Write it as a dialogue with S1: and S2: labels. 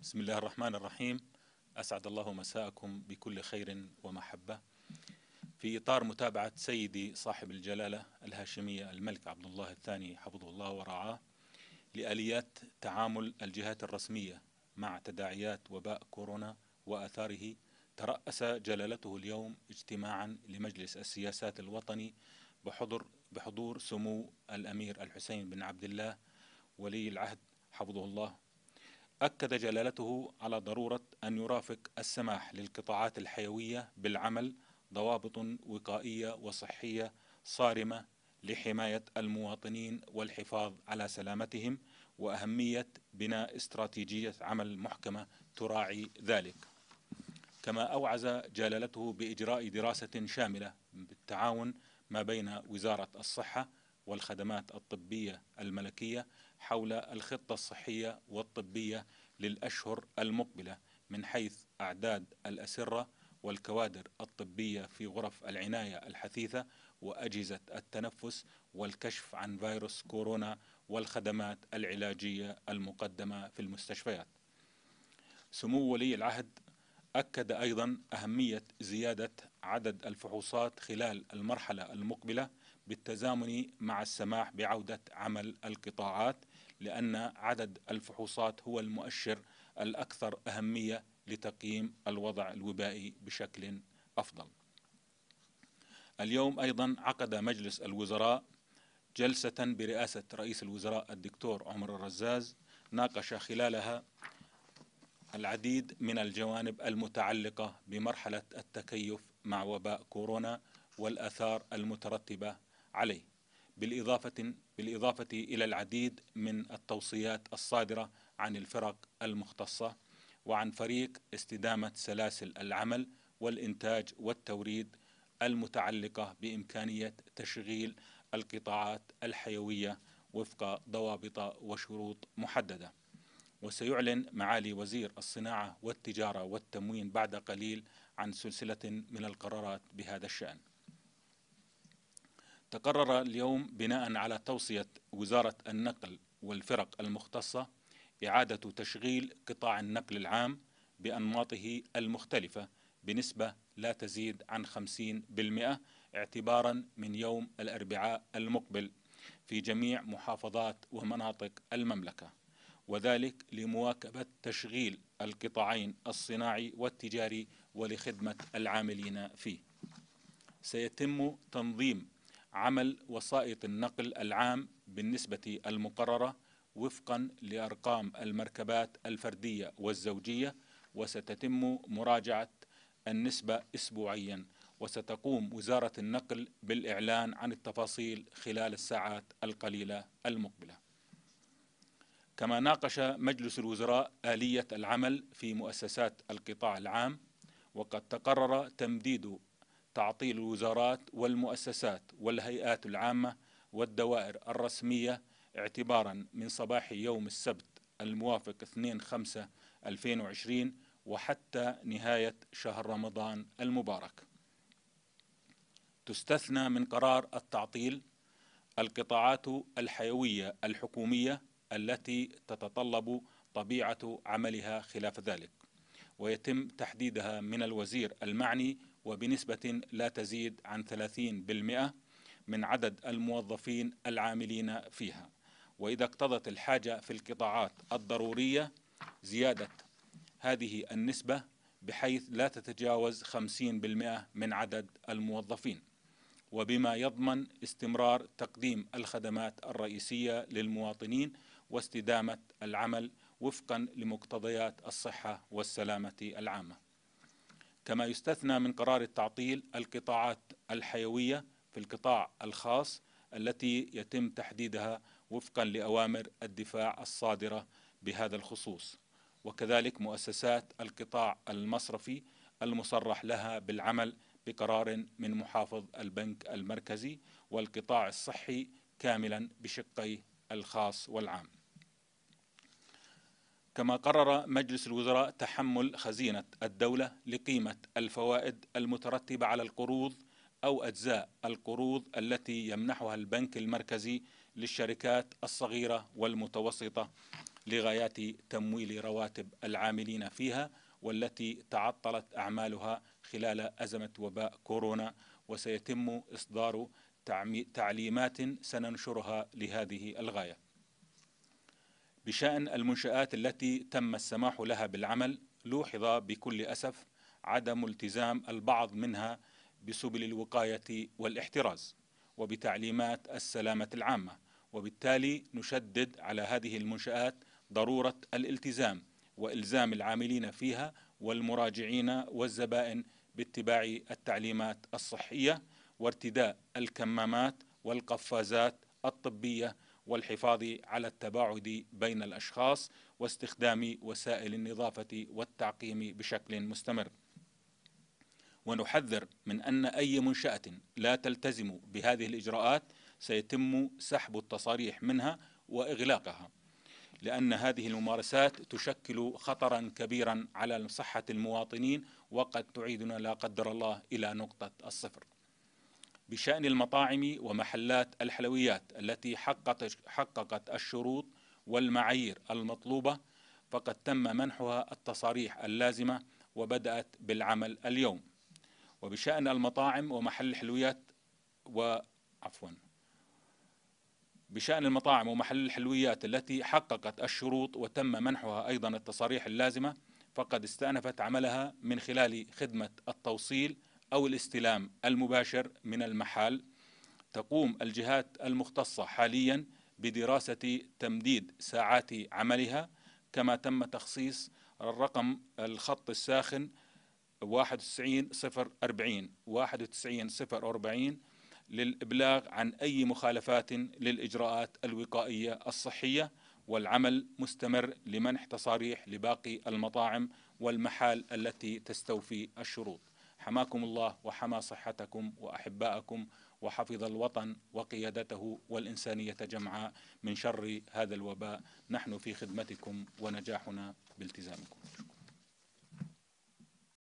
S1: بسم الله الرحمن الرحيم أسعد الله مساءكم بكل خير ومحبة في إطار متابعة سيدي صاحب الجلالة الهاشمية الملك عبد الله الثاني حفظه الله ورعاه لآليات تعامل الجهات الرسمية مع تداعيات وباء كورونا وآثاره ترأس جلالته اليوم اجتماعا لمجلس السياسات الوطني بحضور بحضور سمو الأمير الحسين بن عبد الله ولي العهد حفظه الله أكد جلالته على ضرورة أن يرافق السماح للقطاعات الحيوية بالعمل ضوابط وقائية وصحية صارمة لحماية المواطنين والحفاظ على سلامتهم وأهمية بناء استراتيجية عمل محكمة تراعي ذلك كما أوعز جلالته بإجراء دراسة شاملة بالتعاون ما بين وزارة الصحة والخدمات الطبية الملكية حول الخطة الصحية والطبية للأشهر المقبلة من حيث أعداد الأسرة والكوادر الطبية في غرف العناية الحثيثة وأجهزة التنفس والكشف عن فيروس كورونا والخدمات العلاجية المقدمة في المستشفيات سمو ولي العهد أكد أيضا أهمية زيادة عدد الفحوصات خلال المرحلة المقبلة بالتزامن مع السماح بعودة عمل القطاعات لأن عدد الفحوصات هو المؤشر الأكثر أهمية لتقييم الوضع الوبائي بشكل أفضل. اليوم أيضا عقد مجلس الوزراء جلسة برئاسة رئيس الوزراء الدكتور عمر الرزاز ناقش خلالها العديد من الجوانب المتعلقة بمرحلة التكيف مع وباء كورونا والآثار المترتبة عليه بالإضافة, بالإضافة إلى العديد من التوصيات الصادرة عن الفرق المختصة وعن فريق استدامة سلاسل العمل والإنتاج والتوريد المتعلقة بإمكانية تشغيل القطاعات الحيوية وفق ضوابط وشروط محدده وسيعلن معالي وزير الصناعة والتجارة والتموين بعد قليل عن سلسلة من القرارات بهذا الشأن. تقرر اليوم بناء على توصية وزارة النقل والفرق المختصة إعادة تشغيل قطاع النقل العام بأنماطه المختلفة بنسبة لا تزيد عن 50% اعتبارا من يوم الأربعاء المقبل في جميع محافظات ومناطق المملكه وذلك لمواكبة تشغيل القطاعين الصناعي والتجاري ولخدمة العاملين فيه. سيتم تنظيم عمل وسائط النقل العام بالنسبة المقررة وفقا لأرقام المركبات الفردية والزوجية وستتم مراجعة النسبة أسبوعيا وستقوم وزارة النقل بالإعلان عن التفاصيل خلال الساعات القليلة المقبلة كما ناقش مجلس الوزراء آلية العمل في مؤسسات القطاع العام وقد تقرر تمديد تعطيل الوزارات والمؤسسات والهيئات العامة والدوائر الرسمية اعتبارا من صباح يوم السبت الموافق 2 5 2020 وحتى نهاية شهر رمضان المبارك تستثنى من قرار التعطيل القطاعات الحيوية الحكومية التي تتطلب طبيعة عملها خلاف ذلك ويتم تحديدها من الوزير المعني وبنسبة لا تزيد عن 30% من عدد الموظفين العاملين فيها وإذا اقتضت الحاجة في القطاعات الضرورية زيادة هذه النسبة بحيث لا تتجاوز 50% من عدد الموظفين وبما يضمن استمرار تقديم الخدمات الرئيسية للمواطنين واستدامه العمل وفقا لمقتضيات الصحه والسلامه العامه. كما يستثنى من قرار التعطيل القطاعات الحيويه في القطاع الخاص التي يتم تحديدها وفقا لاوامر الدفاع الصادره بهذا الخصوص وكذلك مؤسسات القطاع المصرفي المصرح لها بالعمل بقرار من محافظ البنك المركزي والقطاع الصحي كاملا بشقيه الخاص والعام كما قرر مجلس الوزراء تحمل خزينة الدولة لقيمة الفوائد المترتبة على القروض أو أجزاء القروض التي يمنحها البنك المركزي للشركات الصغيرة والمتوسطة لغايات تمويل رواتب العاملين فيها والتي تعطلت أعمالها خلال أزمة وباء كورونا وسيتم إصدار تعليمات سننشرها لهذه الغايه بشأن المنشآت التي تم السماح لها بالعمل لوحظ بكل أسف عدم التزام البعض منها بسبل الوقاية والاحتراز وبتعليمات السلامة العامة وبالتالي نشدد على هذه المنشآت ضرورة الالتزام وإلزام العاملين فيها والمراجعين والزبائن باتباع التعليمات الصحية وارتداء الكمامات والقفازات الطبية والحفاظ على التباعد بين الأشخاص واستخدام وسائل النظافة والتعقيم بشكل مستمر ونحذر من أن أي منشأة لا تلتزم بهذه الإجراءات سيتم سحب التصاريح منها وإغلاقها لأن هذه الممارسات تشكل خطرا كبيرا على صحة المواطنين وقد تعيدنا لا قدر الله إلى نقطة الصفر بشأن المطاعم ومحلات الحلويات التي حققت حققت الشروط والمعايير المطلوبة فقد تم منحها التصاريح اللازمة وبدأت بالعمل اليوم وبشأن المطاعم ومحل الحلويات و عفوا بشأن المطاعم ومحل الحلويات التي حققت الشروط وتم منحها أيضا التصاريح اللازمة فقد استأنفت عملها من خلال خدمة التوصيل أو الاستلام المباشر من المحال تقوم الجهات المختصة حاليا بدراسة تمديد ساعات عملها كما تم تخصيص الرقم الخط الساخن 91 91040 91 للإبلاغ عن أي مخالفات للإجراءات الوقائية الصحية والعمل مستمر لمنح تصاريح لباقي المطاعم والمحال التي تستوفي الشروط حماكم الله وحما صحتكم وأحباءكم وحفظ الوطن وقيادته والإنسانية جمعاء من شر هذا الوباء نحن في خدمتكم ونجاحنا بالتزامكم